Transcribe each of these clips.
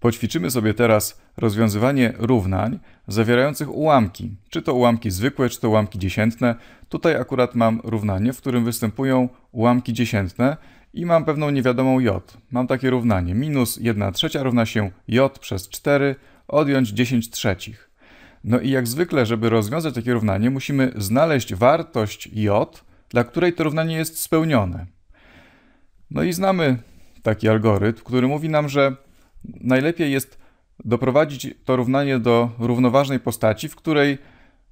Poćwiczymy sobie teraz rozwiązywanie równań zawierających ułamki, czy to ułamki zwykłe, czy to ułamki dziesiętne. Tutaj akurat mam równanie, w którym występują ułamki dziesiętne i mam pewną niewiadomą j. Mam takie równanie, minus 1 trzecia równa się j przez 4, odjąć 10 trzecich. No i jak zwykle, żeby rozwiązać takie równanie, musimy znaleźć wartość j, dla której to równanie jest spełnione. No i znamy taki algorytm, który mówi nam, że najlepiej jest doprowadzić to równanie do równoważnej postaci, w której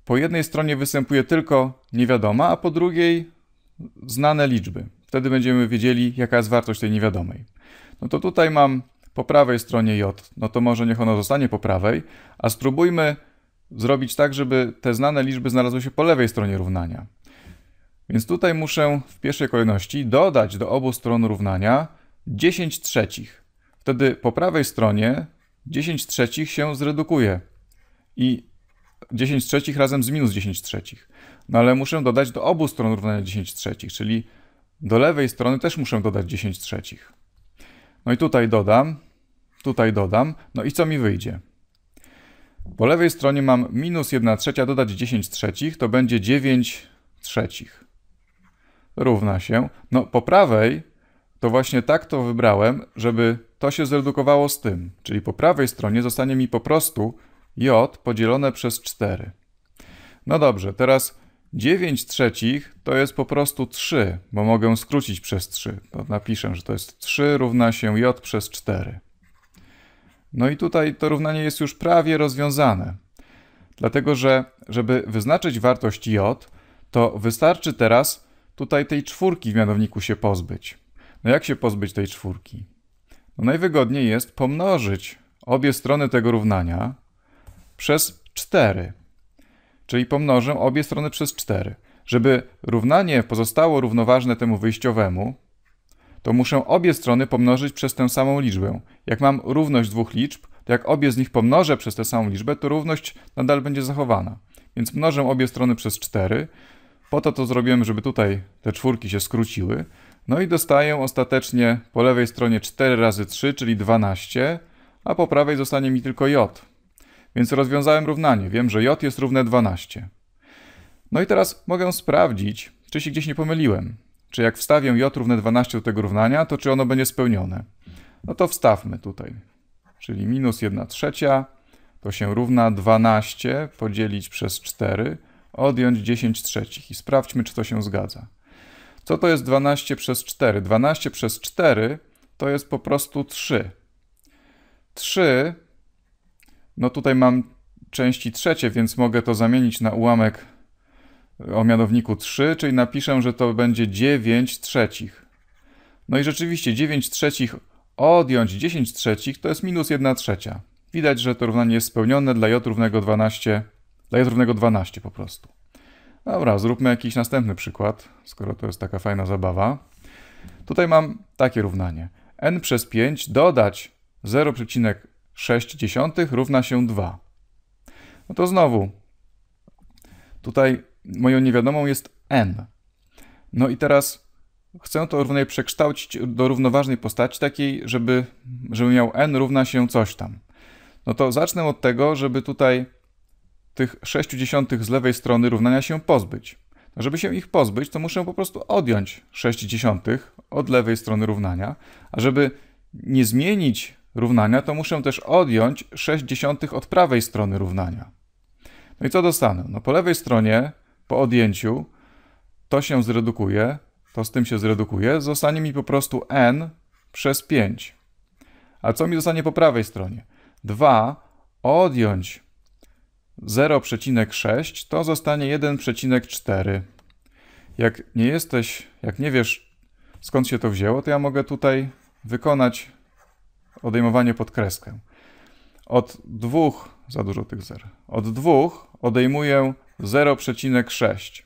po jednej stronie występuje tylko niewiadoma, a po drugiej znane liczby. Wtedy będziemy wiedzieli, jaka jest wartość tej niewiadomej. No to tutaj mam po prawej stronie j, no to może niech ono zostanie po prawej, a spróbujmy zrobić tak, żeby te znane liczby znalazły się po lewej stronie równania. Więc tutaj muszę w pierwszej kolejności dodać do obu stron równania 10 trzecich. Wtedy po prawej stronie 10 trzecich się zredukuje i 10 trzecich razem z minus 10 trzecich. No ale muszę dodać do obu stron równania 10 trzecich, czyli do lewej strony też muszę dodać 10 trzecich. No i tutaj dodam, tutaj dodam, no i co mi wyjdzie? Po lewej stronie mam minus 1 trzecia dodać 10 trzecich, to będzie 9 trzecich. Równa się. No po prawej to właśnie tak to wybrałem, żeby to się zredukowało z tym, czyli po prawej stronie zostanie mi po prostu j podzielone przez 4. No dobrze, teraz 9 trzecich to jest po prostu 3, bo mogę skrócić przez 3. To napiszę, że to jest 3 równa się j przez 4. No i tutaj to równanie jest już prawie rozwiązane. Dlatego, że żeby wyznaczyć wartość j, to wystarczy teraz tutaj tej czwórki w mianowniku się pozbyć. No jak się pozbyć tej czwórki? najwygodniej jest pomnożyć obie strony tego równania przez 4. Czyli pomnożę obie strony przez 4. Żeby równanie pozostało równoważne temu wyjściowemu, to muszę obie strony pomnożyć przez tę samą liczbę. Jak mam równość dwóch liczb, to jak obie z nich pomnożę przez tę samą liczbę, to równość nadal będzie zachowana. Więc mnożę obie strony przez 4. Po to to zrobiłem, żeby tutaj te czwórki się skróciły. No i dostaję ostatecznie po lewej stronie 4 razy 3, czyli 12, a po prawej zostanie mi tylko j. Więc rozwiązałem równanie. Wiem, że j jest równe 12. No i teraz mogę sprawdzić, czy się gdzieś nie pomyliłem. Czy jak wstawię j równe 12 do tego równania, to czy ono będzie spełnione. No to wstawmy tutaj. Czyli minus 1 trzecia to się równa 12 podzielić przez 4, odjąć 10 trzecich i sprawdźmy, czy to się zgadza. Co to jest 12 przez 4? 12 przez 4 to jest po prostu 3. 3, no tutaj mam części trzecie, więc mogę to zamienić na ułamek e, o mianowniku 3, czyli napiszę, że to będzie 9 trzecich. No i rzeczywiście 9 trzecich odjąć 10 trzecich to jest minus 1 trzecia. Widać, że to równanie jest spełnione dla j równego 12, dla j równego 12 po prostu. Dobra, zróbmy jakiś następny przykład, skoro to jest taka fajna zabawa. Tutaj mam takie równanie. n przez 5 dodać 0,6 równa się 2. No to znowu, tutaj moją niewiadomą jest n. No i teraz chcę to równanie przekształcić do równoważnej postaci takiej, żeby, żeby miał n równa się coś tam. No to zacznę od tego, żeby tutaj tych dziesiątych z lewej strony równania się pozbyć. No, żeby się ich pozbyć, to muszę po prostu odjąć dziesiątych od lewej strony równania, a żeby nie zmienić równania, to muszę też odjąć dziesiątych od prawej strony równania. No i co dostanę? No po lewej stronie, po odjęciu, to się zredukuje, to z tym się zredukuje, zostanie mi po prostu n przez 5. A co mi zostanie po prawej stronie? 2 odjąć 0,6 to zostanie 1,4. Jak nie jesteś, jak nie wiesz skąd się to wzięło, to ja mogę tutaj wykonać odejmowanie pod kreskę. Od dwóch za dużo tych zer, od dwóch odejmuję 0,6.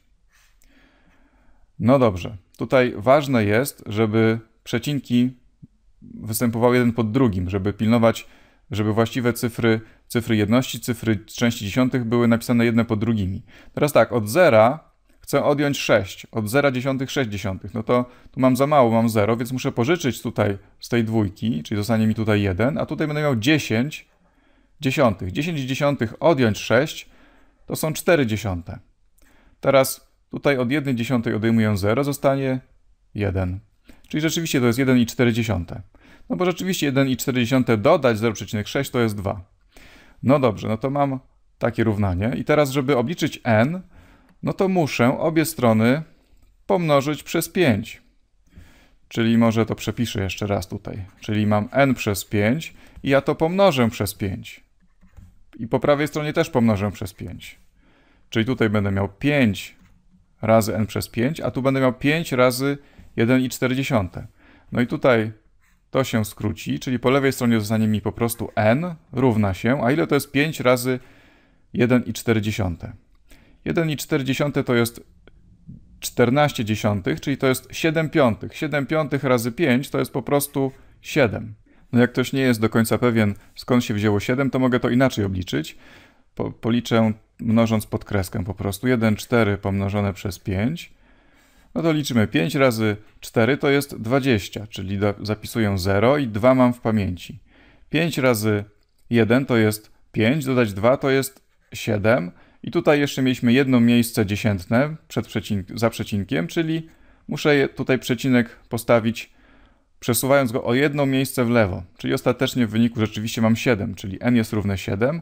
No dobrze, tutaj ważne jest, żeby przecinki występowały jeden pod drugim, żeby pilnować żeby właściwe cyfry, cyfry jedności, cyfry części dziesiątych były napisane jedne po drugimi. Teraz tak, od zera chcę odjąć 6, od 0 dziesiątych 6 dziesiątych, no to tu mam za mało, mam 0, więc muszę pożyczyć tutaj z tej dwójki, czyli zostanie mi tutaj 1, a tutaj będę miał 10 dziesiątych. 10 dziesiątych odjąć 6 to są 4 dziesiąte. Teraz tutaj od 1 dziesiątej odejmuję 0, zostanie 1. Czyli rzeczywiście to jest 1,4. No bo rzeczywiście 1,4 dodać 0,6 to jest 2. No dobrze, no to mam takie równanie. I teraz, żeby obliczyć n, no to muszę obie strony pomnożyć przez 5. Czyli może to przepiszę jeszcze raz tutaj. Czyli mam n przez 5 i ja to pomnożę przez 5. I po prawej stronie też pomnożę przez 5. Czyli tutaj będę miał 5 razy n przez 5, a tu będę miał 5 razy 1,4. No i tutaj to się skróci, czyli po lewej stronie zostanie mi po prostu n równa się, a ile to jest 5 razy 1,4? 1,4 to jest 14 dziesiątych, czyli to jest 7 piątych. 7 piątych razy 5 to jest po prostu 7. No jak ktoś nie jest do końca pewien, skąd się wzięło 7, to mogę to inaczej obliczyć. Po, policzę mnożąc pod kreskę po prostu. 1,4 pomnożone przez 5 no to liczymy 5 razy 4 to jest 20, czyli zapisuję 0 i 2 mam w pamięci. 5 razy 1 to jest 5, dodać 2 to jest 7 i tutaj jeszcze mieliśmy jedno miejsce dziesiętne przed przecink za przecinkiem, czyli muszę tutaj przecinek postawić przesuwając go o jedno miejsce w lewo, czyli ostatecznie w wyniku rzeczywiście mam 7, czyli n jest równe 7.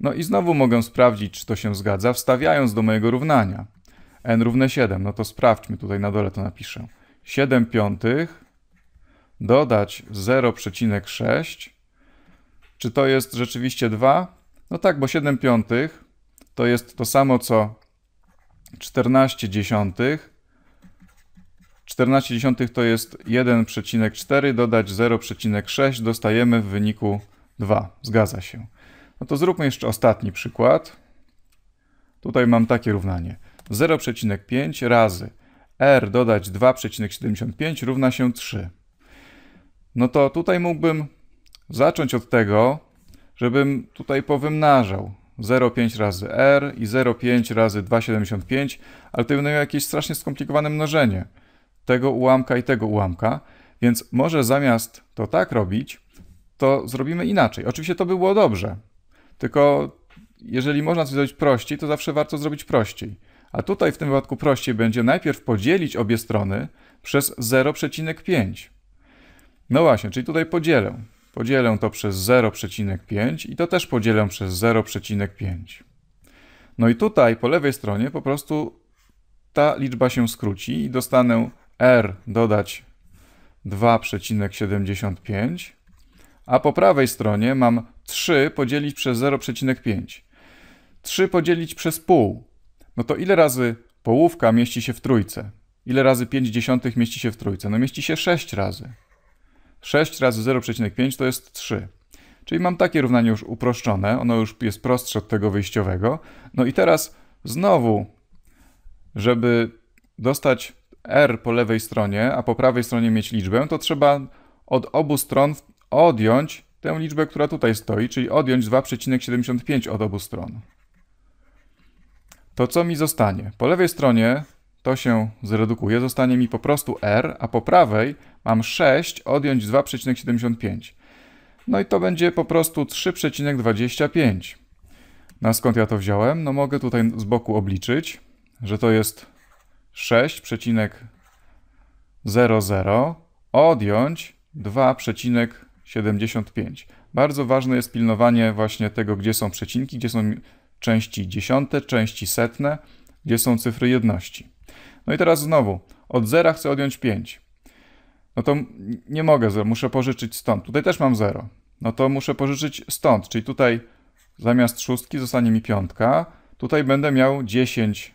No i znowu mogę sprawdzić, czy to się zgadza, wstawiając do mojego równania n równe 7. No to sprawdźmy, tutaj na dole to napiszę. 7 piątych dodać 0,6. Czy to jest rzeczywiście 2? No tak, bo 7 piątych to jest to samo co 14 dziesiątych. 14 dziesiątych to jest 1,4 dodać 0,6 dostajemy w wyniku 2. Zgadza się. No to zróbmy jeszcze ostatni przykład. Tutaj mam takie równanie. 0,5 razy r dodać 2,75 równa się 3. No to tutaj mógłbym zacząć od tego, żebym tutaj powymnażał 0,5 razy r i 0,5 razy 2,75, ale to będą jakieś strasznie skomplikowane mnożenie tego ułamka i tego ułamka, więc może zamiast to tak robić, to zrobimy inaczej. Oczywiście to by było dobrze, tylko jeżeli można coś zrobić prościej, to zawsze warto zrobić prościej a tutaj w tym wypadku prościej będzie najpierw podzielić obie strony przez 0,5. No właśnie, czyli tutaj podzielę. Podzielę to przez 0,5 i to też podzielę przez 0,5. No i tutaj po lewej stronie po prostu ta liczba się skróci i dostanę r dodać 2,75, a po prawej stronie mam 3 podzielić przez 0,5. 3 podzielić przez pół, no to ile razy połówka mieści się w trójce? Ile razy 5 dziesiątych mieści się w trójce? No mieści się 6 razy. 6 razy 0,5 to jest 3. Czyli mam takie równanie już uproszczone, ono już jest prostsze od tego wyjściowego. No i teraz znowu, żeby dostać r po lewej stronie, a po prawej stronie mieć liczbę, to trzeba od obu stron odjąć tę liczbę, która tutaj stoi, czyli odjąć 2,75 od obu stron to co mi zostanie? Po lewej stronie to się zredukuje, zostanie mi po prostu R, a po prawej mam 6 odjąć 2,75. No i to będzie po prostu 3,25. No skąd ja to wziąłem? No mogę tutaj z boku obliczyć, że to jest 6,00 odjąć 2,75. Bardzo ważne jest pilnowanie właśnie tego, gdzie są przecinki, gdzie są części dziesiąte, części setne, gdzie są cyfry jedności. No i teraz znowu, od zera chcę odjąć 5. No to nie mogę, muszę pożyczyć stąd. Tutaj też mam 0. No to muszę pożyczyć stąd, czyli tutaj zamiast szóstki zostanie mi piątka. Tutaj będę miał 10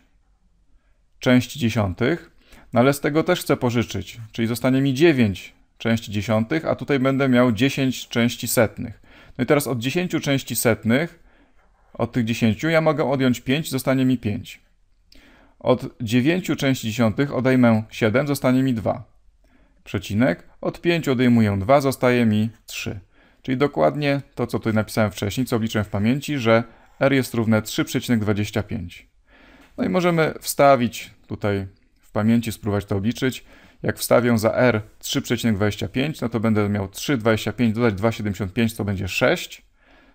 części dziesiątych, no ale z tego też chcę pożyczyć, czyli zostanie mi 9 części dziesiątych, a tutaj będę miał 10 części setnych. No i teraz od 10 części setnych od tych 10 ja mogę odjąć 5, zostanie mi 5. Od 9 części dziesiątych odejmę 7, zostanie mi 2. Przecinek. Od 5 odejmuję 2, zostaje mi 3. Czyli dokładnie to, co tutaj napisałem wcześniej, co obliczyłem w pamięci, że r jest równe 3,25. No i możemy wstawić tutaj w pamięci, spróbować to obliczyć. Jak wstawię za r 3,25, no to będę miał 3,25 dodać 2,75, to będzie 6.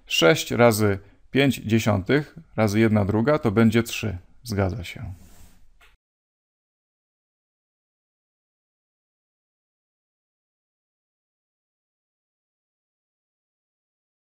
6 razy 5 dziesiątych razy 1 druga to będzie 3. Zgadza się.